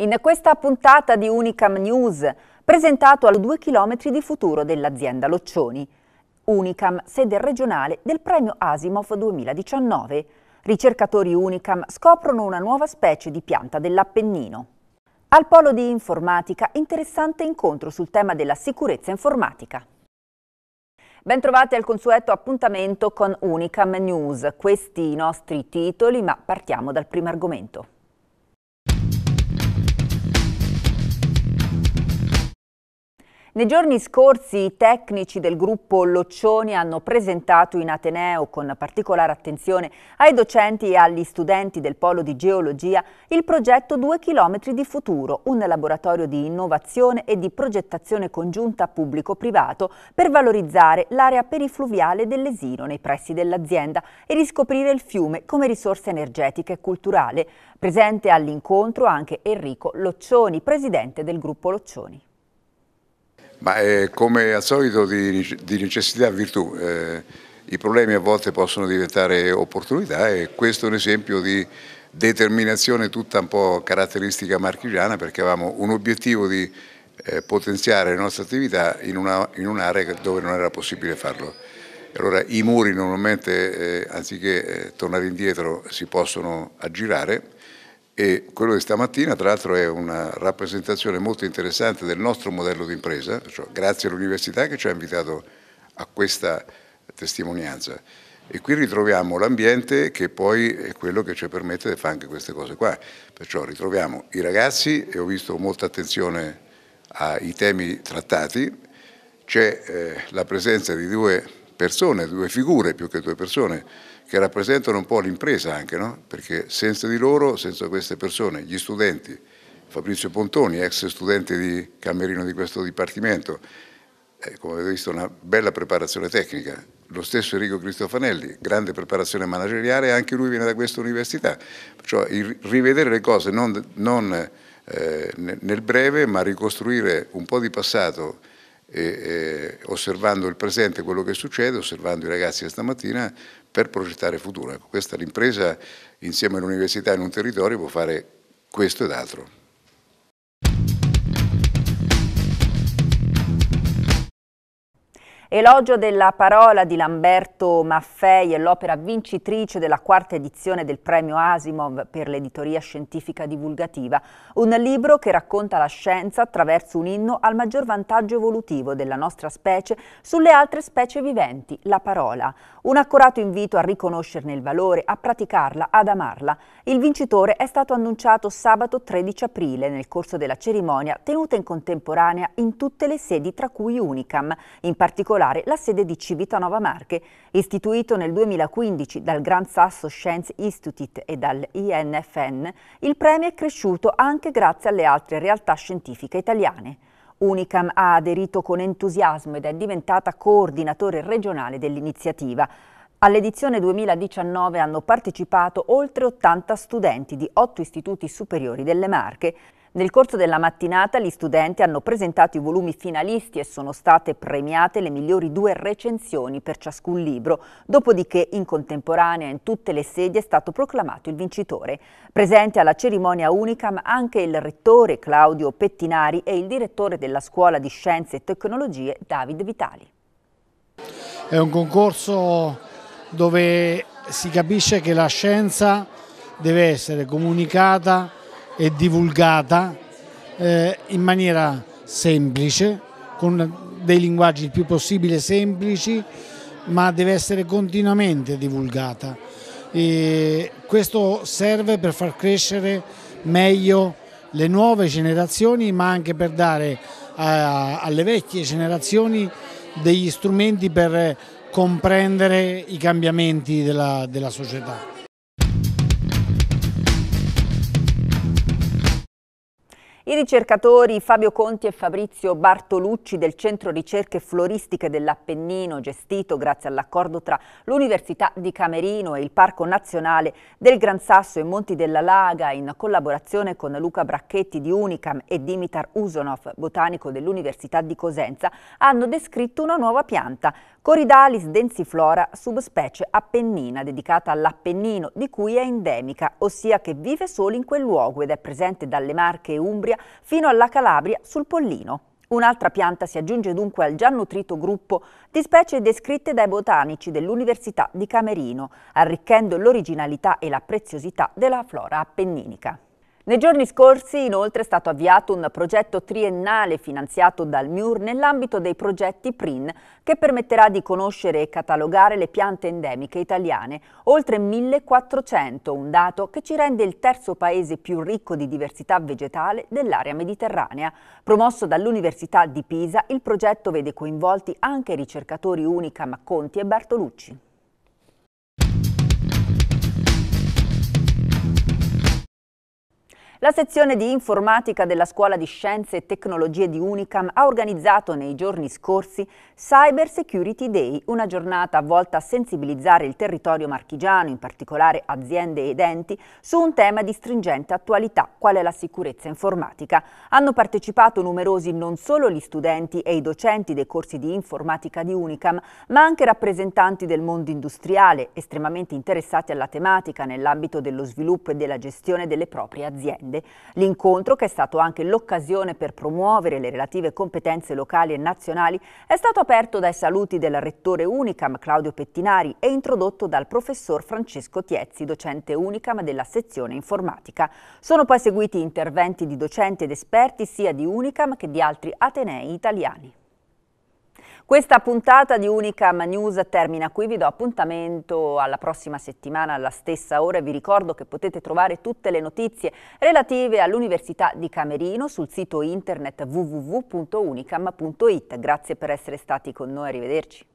in questa puntata di Unicam News, presentato a 2 km di futuro dell'azienda Loccioni. Unicam, sede regionale del premio Asimov 2019. Ricercatori Unicam scoprono una nuova specie di pianta dell'Appennino. Al polo di informatica, interessante incontro sul tema della sicurezza informatica. Bentrovati al consueto appuntamento con Unicam News. Questi i nostri titoli, ma partiamo dal primo argomento. Nei giorni scorsi i tecnici del gruppo Loccioni hanno presentato in Ateneo con particolare attenzione ai docenti e agli studenti del polo di geologia il progetto 2 km di futuro, un laboratorio di innovazione e di progettazione congiunta pubblico-privato per valorizzare l'area perifluviale dell'Esino nei pressi dell'azienda e riscoprire il fiume come risorsa energetica e culturale. Presente all'incontro anche Enrico Loccioni, presidente del gruppo Loccioni. Ma eh, come al solito di, di necessità virtù, eh, i problemi a volte possono diventare opportunità e questo è un esempio di determinazione tutta un po' caratteristica marchigiana perché avevamo un obiettivo di eh, potenziare le nostre attività in, un'area un dove non era possibile farlo. Allora i muri normalmente eh, anziché eh, tornare indietro si possono aggirare e quello di stamattina tra l'altro è una rappresentazione molto interessante del nostro modello di impresa, cioè grazie all'università che ci ha invitato a questa testimonianza e qui ritroviamo l'ambiente che poi è quello che ci permette di fare anche queste cose qua, perciò ritroviamo i ragazzi e ho visto molta attenzione ai temi trattati, c'è eh, la presenza di due persone, due figure più che due persone, che rappresentano un po' l'impresa anche, no? perché senza di loro, senza queste persone, gli studenti, Fabrizio Pontoni, ex studente di Camerino di questo dipartimento, eh, come avete visto una bella preparazione tecnica, lo stesso Enrico Cristofanelli, grande preparazione manageriale, anche lui viene da questa università, perciò cioè, il rivedere le cose non, non eh, nel breve, ma ricostruire un po' di passato e, e, osservando il presente, quello che succede, osservando i ragazzi stamattina per progettare il futuro. Ecco, questa l'impresa insieme all'università in un territorio può fare questo ed altro. Elogio della parola di Lamberto Maffei e l'opera vincitrice della quarta edizione del premio Asimov per l'editoria scientifica divulgativa, un libro che racconta la scienza attraverso un inno al maggior vantaggio evolutivo della nostra specie sulle altre specie viventi, la parola. Un accurato invito a riconoscerne il valore, a praticarla, ad amarla. Il vincitore è stato annunciato sabato 13 aprile nel corso della cerimonia tenuta in contemporanea in tutte le sedi tra cui Unicam, in particolare particolare la sede di Civitanova Marche, istituito nel 2015 dal Gran Sasso Science Institute e dall'INFN, il premio è cresciuto anche grazie alle altre realtà scientifiche italiane. Unicam ha aderito con entusiasmo ed è diventata coordinatore regionale dell'iniziativa. All'edizione 2019 hanno partecipato oltre 80 studenti di 8 istituti superiori delle Marche, nel corso della mattinata gli studenti hanno presentato i volumi finalisti e sono state premiate le migliori due recensioni per ciascun libro, dopodiché in contemporanea in tutte le sedi è stato proclamato il vincitore. Presente alla cerimonia Unicam anche il rettore Claudio Pettinari e il direttore della Scuola di Scienze e Tecnologie David Vitali. È un concorso dove si capisce che la scienza deve essere comunicata e divulgata eh, in maniera semplice, con dei linguaggi il più possibile semplici, ma deve essere continuamente divulgata. E questo serve per far crescere meglio le nuove generazioni, ma anche per dare a, alle vecchie generazioni degli strumenti per comprendere i cambiamenti della, della società. I ricercatori Fabio Conti e Fabrizio Bartolucci del Centro Ricerche Floristiche dell'Appennino, gestito grazie all'accordo tra l'Università di Camerino e il Parco Nazionale del Gran Sasso e Monti della Laga, in collaborazione con Luca Bracchetti di Unicam e Dimitar Usonov, botanico dell'Università di Cosenza, hanno descritto una nuova pianta, Coridalis densiflora, subspecie appennina, dedicata all'Appennino, di cui è endemica, ossia che vive solo in quel luogo ed è presente dalle Marche e Umbria fino alla Calabria sul Pollino. Un'altra pianta si aggiunge dunque al già nutrito gruppo di specie descritte dai botanici dell'Università di Camerino, arricchendo l'originalità e la preziosità della flora appenninica. Nei giorni scorsi inoltre è stato avviato un progetto triennale finanziato dal MIUR nell'ambito dei progetti PRIN che permetterà di conoscere e catalogare le piante endemiche italiane, oltre 1400, un dato che ci rende il terzo paese più ricco di diversità vegetale dell'area mediterranea. Promosso dall'Università di Pisa, il progetto vede coinvolti anche i ricercatori Unica Macconti e Bartolucci. La sezione di informatica della Scuola di Scienze e Tecnologie di Unicam ha organizzato nei giorni scorsi Cyber Security Day, una giornata volta a sensibilizzare il territorio marchigiano, in particolare aziende ed enti, su un tema di stringente attualità, quale la sicurezza informatica. Hanno partecipato numerosi non solo gli studenti e i docenti dei corsi di informatica di Unicam, ma anche rappresentanti del mondo industriale, estremamente interessati alla tematica nell'ambito dello sviluppo e della gestione delle proprie aziende aziende. L'incontro, che è stato anche l'occasione per promuovere le relative competenze locali e nazionali, è stato aperto dai saluti del rettore Unicam Claudio Pettinari e introdotto dal professor Francesco Tiezzi, docente Unicam della sezione informatica. Sono poi seguiti interventi di docenti ed esperti sia di Unicam che di altri atenei italiani. Questa puntata di Unicam News termina qui, vi do appuntamento alla prossima settimana alla stessa ora e vi ricordo che potete trovare tutte le notizie relative all'Università di Camerino sul sito internet www.unicam.it. Grazie per essere stati con noi, arrivederci.